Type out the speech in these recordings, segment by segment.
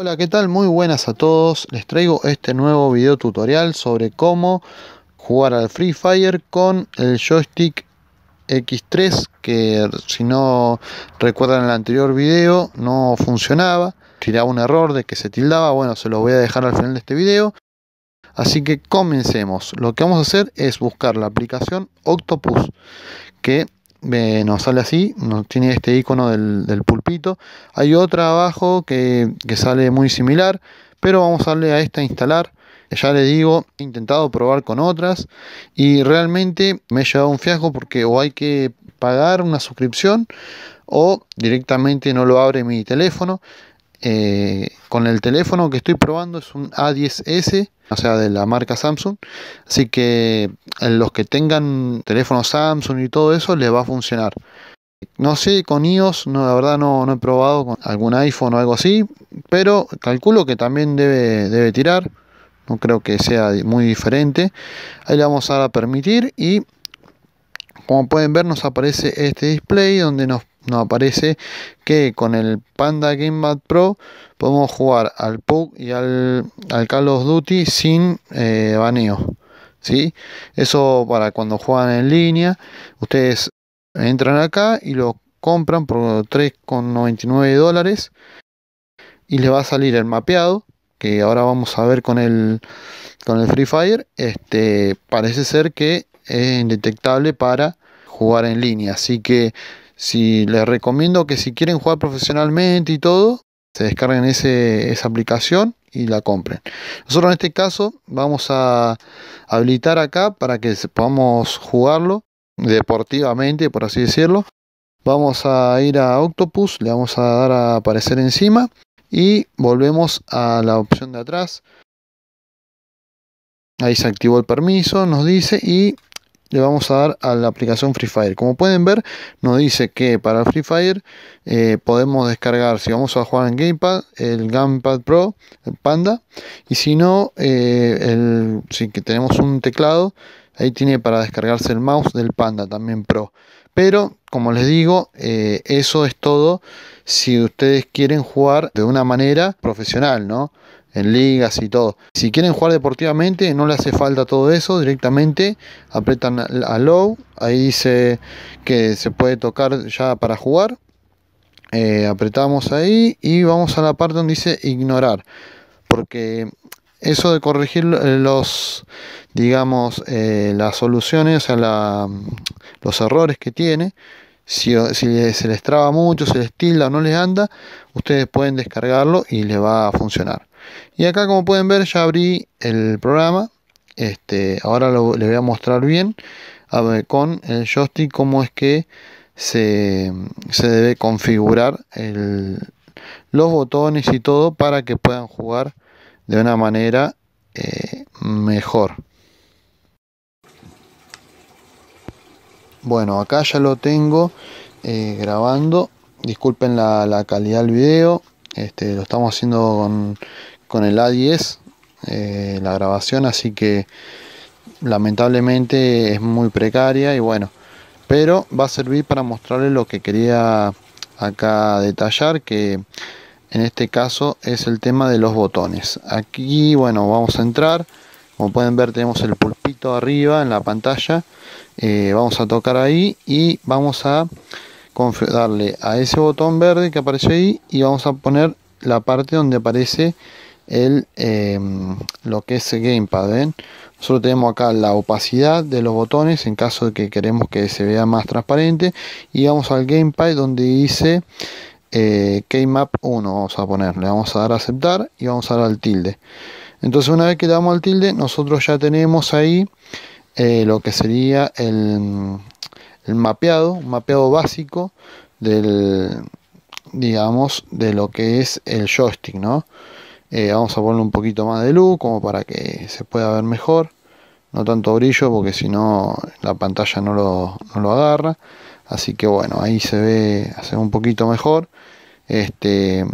Hola, ¿qué tal? Muy buenas a todos. Les traigo este nuevo video tutorial sobre cómo jugar al Free Fire con el joystick X3 que si no recuerdan el anterior video no funcionaba. Tiraba un error de que se tildaba. Bueno, se lo voy a dejar al final de este video. Así que comencemos. Lo que vamos a hacer es buscar la aplicación Octopus que nos sale así, no tiene este icono del, pulpito. Hay otra abajo que, que, sale muy similar, pero vamos a darle a esta a instalar. Ya le digo, he intentado probar con otras y realmente me he llevado un fiasco porque o hay que pagar una suscripción o directamente no lo abre mi teléfono. Eh, con el teléfono que estoy probando es un A10S, o sea, de la marca Samsung. Así que los que tengan teléfono Samsung y todo eso les va a funcionar. No sé, con iOS, no, la verdad no, no he probado con algún iPhone o algo así, pero calculo que también debe, debe tirar. No creo que sea muy diferente. Ahí le vamos a, dar a permitir y como pueden ver nos aparece este display donde nos nos aparece, que con el Panda Gamepad Pro podemos jugar al PUG y al, al Call of Duty sin eh, baneo. ¿sí? Eso para cuando juegan en línea, ustedes entran acá y lo compran por 3,99 dólares y les va a salir el mapeado que ahora vamos a ver con el con el Free Fire este parece ser que es indetectable para jugar en línea así que si les recomiendo que si quieren jugar profesionalmente y todo, se descarguen esa aplicación y la compren. Nosotros en este caso vamos a habilitar acá para que podamos jugarlo deportivamente, por así decirlo. Vamos a ir a Octopus, le vamos a dar a aparecer encima y volvemos a la opción de atrás. Ahí se activó el permiso, nos dice, y le vamos a dar a la aplicación Free Fire. Como pueden ver, nos dice que para Free Fire eh, podemos descargar, si vamos a jugar en Gamepad, el Gamepad Pro, el Panda, y si no, eh, si tenemos un teclado, ahí tiene para descargarse el mouse del Panda también Pro. Pero, como les digo, eh, eso es todo si ustedes quieren jugar de una manera profesional, ¿no? en ligas y todo. Si quieren jugar deportivamente, no le hace falta todo eso, directamente apretan a low, ahí dice que se puede tocar ya para jugar. Eh, apretamos ahí y vamos a la parte donde dice ignorar, porque eso de corregir los, digamos, eh, las soluciones, a los errores que tiene, si, si, se les traba mucho, se les tilda o no les anda, ustedes pueden descargarlo y le va a funcionar. Y acá como pueden ver ya abrí el programa. Este, ahora le les voy a mostrar bien con el joystick cómo es que se, debe configurar el, los botones y todo para que puedan jugar de una manera eh, mejor. Bueno, acá ya lo tengo eh, grabando. Disculpen la, calidad del video. Este, lo estamos haciendo con con el A10 eh, la grabación, así que lamentablemente es muy precaria y bueno, pero va a servir para mostrarles lo que quería acá detallar, que en este caso es el tema de los botones. Aquí, bueno, vamos a entrar, como pueden ver tenemos el pulpito arriba en la pantalla, eh, vamos a tocar ahí y vamos a darle a ese botón verde que apareció ahí y vamos a poner la parte donde aparece el, em, lo que es el gamepad. ¿eh? Nosotros tenemos acá la opacidad de los botones en caso de que queremos que se vea más transparente. Y vamos al gamepad donde dice eh, Keymap 1, vamos a poner. Le vamos a dar a aceptar y vamos a dar al tilde. Entonces una vez que damos al tilde, nosotros ya tenemos ahí eh, lo que sería el, el mapeado, un mapeado básico del, digamos, de lo que es el joystick, ¿no? Eh, vamos a ponerle un poquito más de luz como para que se pueda ver mejor. No tanto brillo porque si no la pantalla no lo, agarra. Así que bueno, ahí se ve, hace un poquito mejor. Este,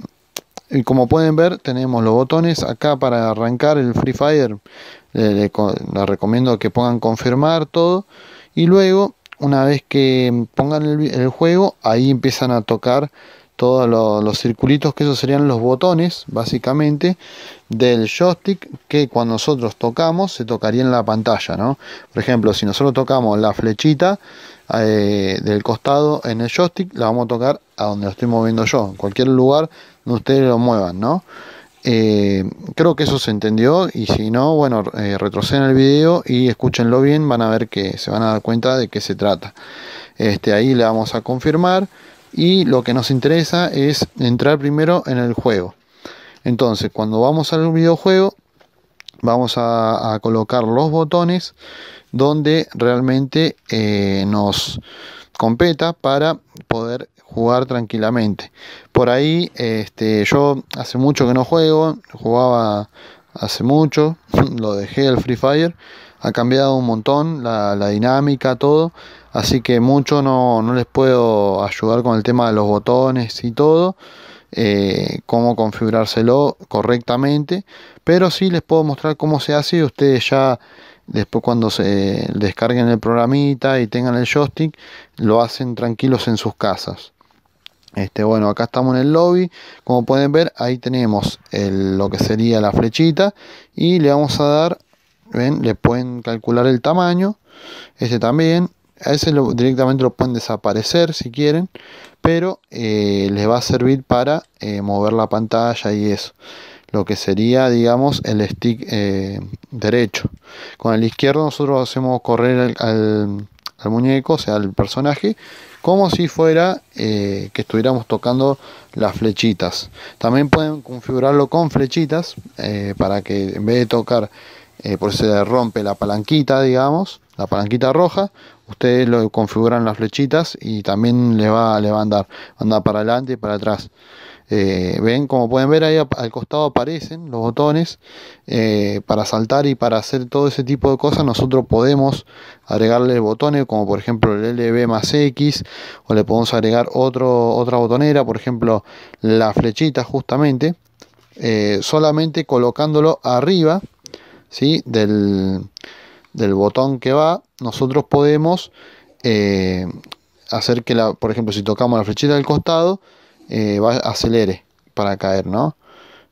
y como pueden ver tenemos los botones acá para arrancar el Free Fire les recomiendo que pongan confirmar todo y luego una vez que pongan el juego ahí empiezan a tocar todos los, circulitos que esos serían los botones básicamente del joystick que cuando nosotros tocamos se tocaría en la pantalla ¿no? por ejemplo si nosotros tocamos la flechita eh, del costado en el joystick la vamos a tocar a donde lo estoy moviendo yo en cualquier lugar donde ustedes lo muevan ¿no? Eh, creo que eso se entendió y si no, bueno, eh, retroceden el video y escúchenlo bien, van a ver que se van a dar cuenta de qué se trata. Este, ahí le vamos a confirmar y lo que nos interesa es entrar primero en el juego. Entonces, cuando vamos al videojuego, vamos a, colocar los botones donde realmente eh, nos competa para poder jugar tranquilamente. Por ahí, este, yo hace mucho que no juego, jugaba hace mucho, lo dejé el Free Fire, ha cambiado un montón la, dinámica, todo, así que mucho no, les puedo ayudar con el tema de los botones y todo, eh, cómo configurárselo correctamente, pero sí les puedo mostrar cómo se hace ustedes ya después cuando se descarguen el programita y tengan el joystick, lo hacen tranquilos en sus casas. Este, bueno, acá estamos en el lobby. Como pueden ver, ahí tenemos lo que sería la flechita. Y le vamos a dar ¿ven? le pueden calcular el tamaño, Ese también, a ese directamente lo pueden desaparecer si quieren, pero eh, les va a servir para eh, mover la pantalla y eso. Lo que sería, digamos, el stick eh, derecho. Con el izquierdo nosotros hacemos correr al, al muñeco, o sea, al personaje, como si fuera que estuviéramos tocando las flechitas. También pueden configurarlo con flechitas para que en vez de tocar eh, por eso se rompe la palanquita, digamos, la palanquita roja, ustedes lo configuran las flechitas y también le va, a andar, anda para adelante y para atrás. Eh, ven, como pueden ver ahí al costado aparecen los botones eh, para saltar y para hacer todo ese tipo de cosas. Nosotros podemos agregarle botones como por ejemplo el LB más X o le podemos agregar otra botonera, por ejemplo la flechita justamente, solamente colocándolo arriba del, botón que va, nosotros podemos eh, hacer que, la, por ejemplo, si tocamos la flechita del costado, eh, acelere para caer, ¿no?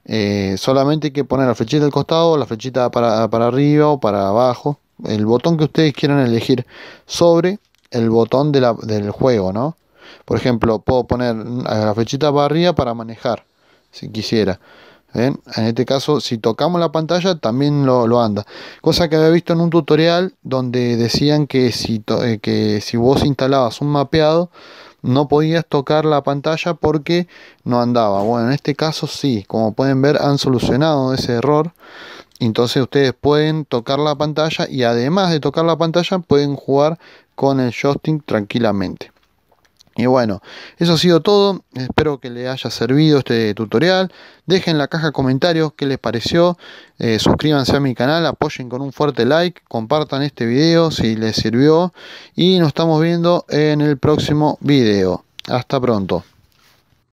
Eh, solamente hay que poner la flechita del costado, la flechita para, arriba o para abajo, el botón que ustedes quieran elegir sobre el botón del juego, ¿no? Por ejemplo, puedo poner la flechita para arriba para manejar, si quisiera. En este caso, si tocamos la pantalla, también lo, anda. Cosa que había visto en un tutorial donde decían que si, eh, que si vos instalabas un mapeado, no podías tocar la pantalla porque no andaba. Bueno, en este caso sí, como pueden ver, han solucionado ese error. Entonces ustedes pueden tocar la pantalla y además de tocar la pantalla pueden jugar con el joystick tranquilamente. Y bueno, eso ha sido todo. Espero que les haya servido este tutorial. Dejen en la caja de comentarios qué les pareció. Eh, suscríbanse a mi canal, apoyen con un fuerte like, compartan este video si les sirvió. Y nos estamos viendo en el próximo video. Hasta pronto.